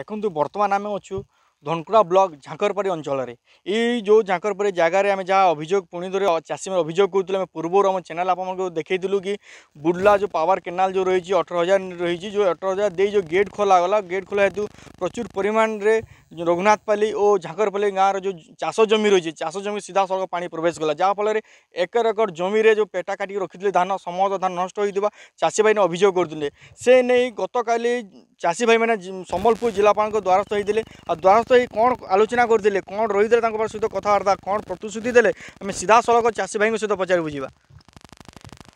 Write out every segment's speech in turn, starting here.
ଦେଖନ୍ତୁ ବର୍ତ୍ତମାନ ଆମେ ଅଛୁ ধনকুড়া ব্লক ঝাঁকরপাড়ি অঞ্চলের এই যে ঝাঁকরপাড়ি জায়গায় আমি যা অভিযোগ পুঁথরে চাষী মানে অভিযোগ করলে আমি পূর্বর আমার চ্যানেল আপনার দেখাইলু কি বুর্লা যে পাওয়ার কেনাল যে রয়েছে অঠর হাজার রয়েছে যে অঠর হাজার দিয়ে যে গেট খোলা গলা গেট খোলা হেতু প্রচুর পরিমাণে রঘুনাথপালি ও ঝাঁকরপালি গাঁর যে চাষ জমি রয়েছে চাষ জমি সিধাসলখ পা প্রবেশ গলা যা ফলের একর একর জমিরে যে পেটা কাটিকি রক্ষিলে ধান সমস্ত ধান নষ্ট হয়ে চাষী ভাই অভিযোগ করলে সে নেই গতকাল চাষী ভাই মানে সম্বলপুর জেলাপাল দ্বারস্থ হয়েছিল আর দ্বারস্থ तो ये कौन आलोचना करदे कौन रही था सहित कथबार्ता कौन प्रतिश्रुति दे सीधा सड़क चाषी भाई सहित पचार बुझा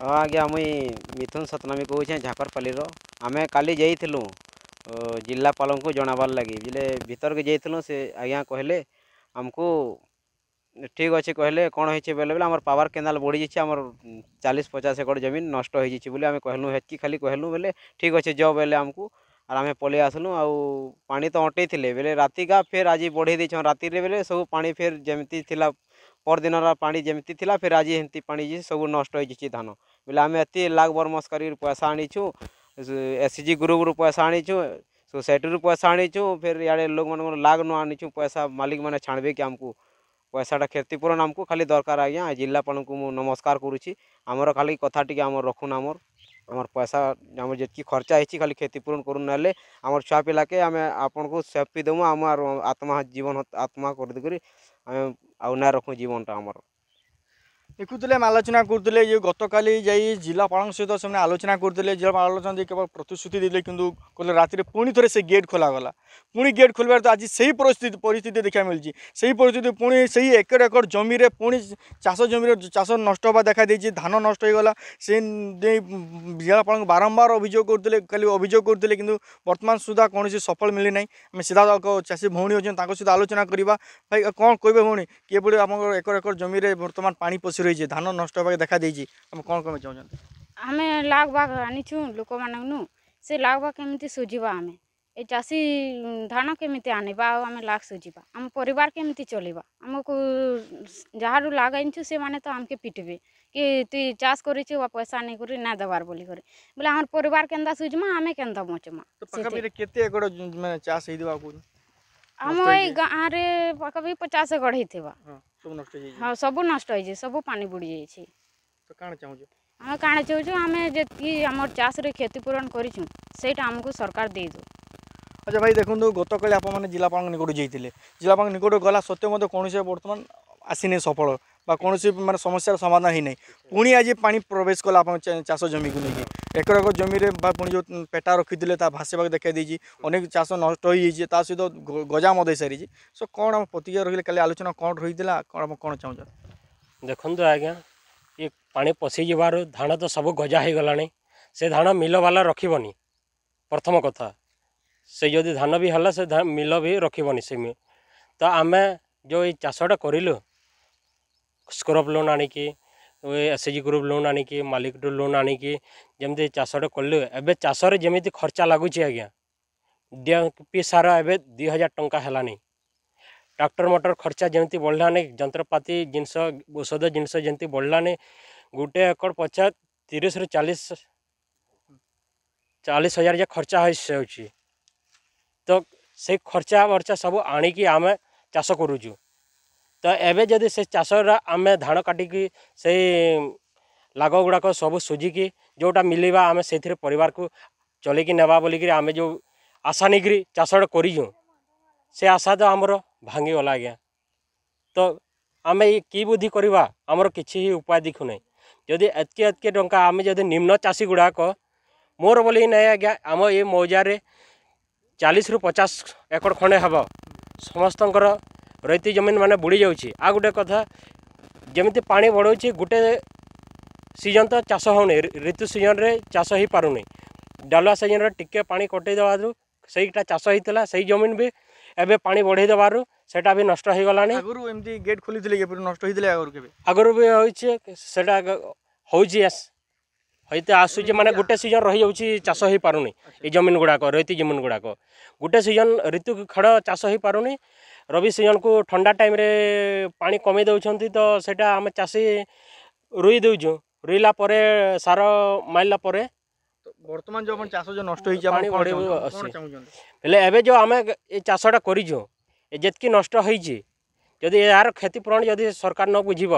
हाँ आज्ञा मुई मिथुन सतनामी कहे झाकरपाली आम कल जिलापाल जनाबार लगे बोले भितर के आज्ञा कहले आमको ठीक अच्छे कहले कौन हो बोले बेले आम पावर केनाल बढ़ी जाइए आम चालीस पचास एकड़ जमीन नष्ट बोले आम कहलु हेकि खाली कहलु बोले ठीक अच्छे जब बोले आमको आर आम पलि आसलु आउ पा तो अटे थे बोले रात का फिर आज बढ़े दे राति बेले सब पा फेर जमी पर दिन पा जमी फिर आज एमती पा सब नष्ट धान बोले आम एति लाख बरमस कर पैसा आनीचु एस जी ग्रुप रु पैसा आनीचु सो से पैसा आनीचु फिर इे लोक मान लाख न आनीचु पैसा मालिक मैंने छाणबे कि आमको टाइम क्षतिपूरण आमको खाली दरकार आज्ञा जिलापाल मुझ नमस्कार करुच्ची आमर खाली कथा टी आम रखुना আমার পয়সা আমার যেটকি খরচা হয়েছি খালি ক্ষতিপূরণ করুন নাহলে আমার ছুয়া পিলাকে আমি আপনার সেফটি দেবু আমার আত্মা জীবন আত্মা করে দিয়ে আমি আউ না রাখু জীবনটা আমার দেখুলে আলোচনা করলে যে গতকাল যাই জেলাপাল সহ সে আলোচনা করলে জেলাপাল আলোচনা দিয়ে কেবল প্রতিশ্রুতি দিলে কিন্তু কলে রাতে পুঁ থে সে গেট খোলা খোলাগলা পুঁ গেট খোলবার তো আজ সেই পরিস্থিতি পরিস্থিতি দেখা মিলছে সেই পরিস্থিতি পুঁ সেই একর একর জমিরে পুঁ চাষ জমির চাষ নষ্ট হওয়া দেখা দিয়েছে ধান নষ্ট হয়ে গলা সে জেলাপাল বারম্বার অভিযোগ করলে কালি অভিযোগ করলে কিন্তু বর্তমান সুদ্ধা কোণী সফল মিলি না আমি সিধা চাষী ভৌণী অনেক তাঁর সহ আলোচনা করা ভাই কম কে ভৌণী কিভাবে আমার একর একর জমিরে বর্তমান পাঁচ बस रही धान नष्ट देखा दे कौन कम चाहते आम लाग बाग आनी लोक मानू से लाग बाग केमी सुझा आम ये चाषी धान केमी आने आम लाग सुझा आम पर केमी चलवा आम को जहाँ लाग आनी से मैंने तो आमके पिटबे कि तु चाष कर पैसा नहीं कर ना देवार बोल कर बोले आम पर सुझमा आम के बचमा आम गाँव रखा पचास एकड़ ही ସବୁ ନଷ୍ଟ ହେଇଯାଇଛି ହଁ ସବୁ ନଷ୍ଟ ହେଇଛି ସବୁ ପାଣି ବୁଡ଼ି ଯାଇଛି ତ କାଣା ଚାହୁଁଛୁ ଆମେ କାଣା ଚାହୁଁଛୁ ଆମେ ଯେତିକି ଆମର ଚାଷରେ କ୍ଷତିପୂରଣ କରିଛୁ ସେଇଟା ଆମକୁ ସରକାର ଦେଇଦେଉ ଆଚ୍ଛା ଭାଇ ଦେଖନ୍ତୁ ଗତକାଲି ଆପଣମାନେ ଜିଲ୍ଲାପାଳଙ୍କ ନିକଟକୁ ଯାଇଥିଲେ ଜିଲ୍ଲାପାଳଙ୍କ ନିକଟକୁ ଗଲା ସତ୍ତ୍ୱେ ମଧ୍ୟ କୌଣସି ବର୍ତ୍ତମାନ आसीना सफल कौन मैंने समस्या समाधान ही नहीं पुणी आज पा प्रवेश कला आप चाष जमी को लेकिन एक रक जमि पुणी जो पेटा रखी भाषा देखा दीजिए अनेक चाष नष्ट होता सहित गजा मई सारी सो कौन आम प्रतिक्रिया रखिले क्या आलोचना कौन रही कम कौन चाहते देखो तो आज्ञा ये पा पशिजार धान तो सब गजा हो गला से धान मिलवाला रखी प्रथम कथा से जो धान भी से मिल भी रखी तो आम जो ये चाषटा करूँ स्क्रप लोन आ एस एच ग्रुप लोन आलिक लोन आमती चाषे कलु एवं चाषे जमी खर्चा लगुच आज्ञा डीएपी सार ए दुई हजार टाँह हलानी ट्राक्टर मटर खर्चा जमी बढ़लानी जंत्रपाति जिनस औषध जिनस जमी बढ़लानी गोटे एकड़ पचास तीस रु चालीस चालीस हजार जे खर्चा हो तो से खर्चा वर्चा सब आणिकी आम चाष करुचु तो एवं जदि से चाष आम धान काटिक से लाग गुड़ाक सब सुझिकी जोटा मिलवा आम से पर चलिकी ने बोलिकी आम जो आशा नहीं चाष कर आशा तो आमर भांगी गला आज्ञा तो आम कि बुद्धि करवा आम कि उपाय देखुना जदि एतके एतके टाँह आम जब निम्न चाषी गुड़ाक मोर बोल ना आज्ञा आम ये मौजार चालीस रु पचास एकड़ खंडे हम समस्त রইতি জমিন মানে বুড়ি যাচ্ছে আ গোটে কথা যেমি পা বড়ছে গোটে সিজন তো চাষ হোনি ঋতু সিজনরে চাষ হয়ে পুনি ডালুয়া সিজনরে টিকি পা কটাই দেওয়ার সেইটা চাষ হয়েছিল সেই জমিন বি এবে পা বড়াই দেবার সেটা বি নষ্ট হয়ে গলানি আগর এমনি গেট খুলিলে নষ্ট হয়েছিল আগর কেবে আগর বি হয়েছে সেটা হচ্ছে হইতে আসুছে মানে গোটে সিজন রহিযাচ্ছে চাষ হয়ে পুনি এই জমিন গুড়াক রইতি জমিন গুড়াক গোটে সিজন ঋতু খড় চাষ হয়ে পুনি ରବି ସିଜନ୍କୁ ଥଣ୍ଡା ଟାଇମ୍ରେ ପାଣି କମେଇ ଦେଉଛନ୍ତି ତ ସେଇଟା ଆମେ ଚାଷୀ ରୁଇ ଦେଉଛୁ ରୁଇଲା ପରେ ସାର ମାରିଲା ପରେ ବର୍ତ୍ତମାନ ଯେଉଁ ଚାଷ ଯେଉଁ ନଷ୍ଟ ହେଇଛି ପାଣି ବଢ଼େଇ ଅଛି ହେଲେ ଏବେ ଯେଉଁ ଆମେ ଏ ଚାଷଟା କରିଛୁ ଏ ଯେତିକି ନଷ୍ଟ ହେଇଛି ଯଦି ଏହାର କ୍ଷତିପୂରଣ ଯଦି ସରକାର ନ ବୁଝିବ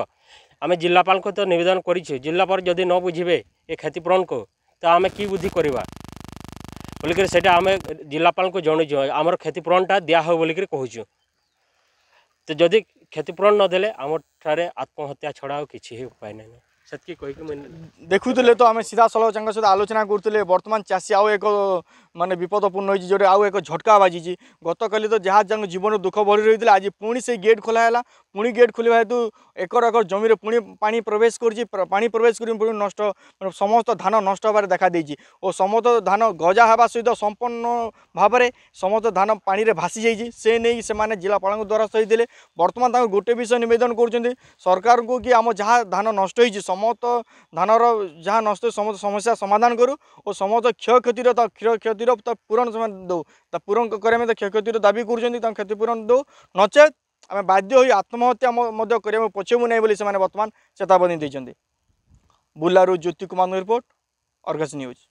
ଆମେ ଜିଲ୍ଲାପାଳଙ୍କୁ ତ ନିବେଦନ କରିଛୁ ଜିଲ୍ଲାପାଳ ଯଦି ନ ବୁଝିବେ ଏ କ୍ଷତିପୂରଣକୁ ତ ଆମେ କି ବୁଦ୍ଧି କରିବା ବୋଲିକରି ସେଇଟା ଆମେ ଜିଲ୍ଲାପାଳଙ୍କୁ ଜଣେଇଛୁ ଆମର କ୍ଷତିପୂରଣଟା ଦିଆହେବ ବୋଲିକରି କହୁଛୁ তো ଯଦି କ୍ଷତିପୂରଣ ନ ଦେଲେ ଆମଠାରେ ଆତ୍ମହତ୍ୟା ଛଡ଼ା ଆଉ କିଛି ହିଁ ଉପାୟ ନାହିଁ ସେତିକି କହିକି ମୁଁ ଦେଖୁଥିଲେ ତ ଆମେ ସିଧାସଳଖ ତାଙ୍କ ସହିତ ଆଲୋଚନା କରୁଥିଲେ ବର୍ତ୍ତମାନ ଚାଷୀ ଆଉ ଏକ ମାନେ ବିପଦପୂର୍ଣ୍ଣ ହୋଇଛି ଯେଉଁଟା ଆଉ ଏକ ଝଟକା ବାଜିଛି ଗତକାଲି ତ ଯାହା ଯାହାଙ୍କ ଜୀବନ ଦୁଃଖ ଭରି ରହିଥିଲା ଆଜି ପୁଣି ସେଇ ଗେଟ୍ ଖୋଲା ହେଲା ପୁଣି ଗେଟ୍ ଖୋଲିବା ହେତୁ ଏକର ଏକର ଜମିରେ ପୁଣି ପାଣି ପ୍ରବେଶ କରୁଛି ପାଣି ପ୍ରବେଶ କରି ପୁଣି ନଷ୍ଟ ସମସ୍ତ ଧାନ ନଷ୍ଟ ହେବାରେ ଦେଖାଦେଇଛି ଓ ସମସ୍ତ ଧାନ ଗଜା ହେବା ସହିତ ସମ୍ପୂର୍ଣ୍ଣ ଭାବରେ ସମସ୍ତ ଧାନ ପାଣିରେ ଭାସି ଯାଇଛି ସେ ନେଇ ସେମାନେ ଜିଲ୍ଲାପାଳଙ୍କ ଦ୍ୱାରା ହୋଇଥିଲେ ବର୍ତ୍ତମାନ ତାଙ୍କୁ ଗୋଟେ ବିଷୟ ନିବେଦନ କରୁଛନ୍ତି ସରକାରଙ୍କୁ କି ଆମ ଯାହା ଧାନ ନଷ୍ଟ ହୋଇଛି ସମସ୍ତ ଧାନର ଯାହା ନଷ୍ଟ ସମସ୍ତ ସମସ୍ୟା ସମାଧାନ କରୁ ଓ ସମସ୍ତ କ୍ଷୟକ୍ଷତିର ତ କ୍ଷୟକ୍ଷତି କ୍ଷତିର ତା ପୂରଣ ସେମାନେ ଦେଉ ତା ପୂରଣ କରି ଆମେ କ୍ଷୟକ୍ଷତିର ଦାବି କରୁଛନ୍ତି ତାଙ୍କୁ କ୍ଷତିପୂରଣ ଦେଉ ନଚେତ୍ ଆମେ ବାଧ୍ୟ ହୋଇ ଆତ୍ମହତ୍ୟା ମଧ୍ୟ କରିବାକୁ ପଛେଇବୁ ନାହିଁ ବୋଲି ସେମାନେ ବର୍ତ୍ତମାନ ଚେତାବନୀ ଦେଇଛନ୍ତି ବୁଲାରୁ ଜ୍ୟୋତି କୁମାରଙ୍କ ରିପୋର୍ଟ ଅର୍ଗସ ନ୍ୟୁଜ୍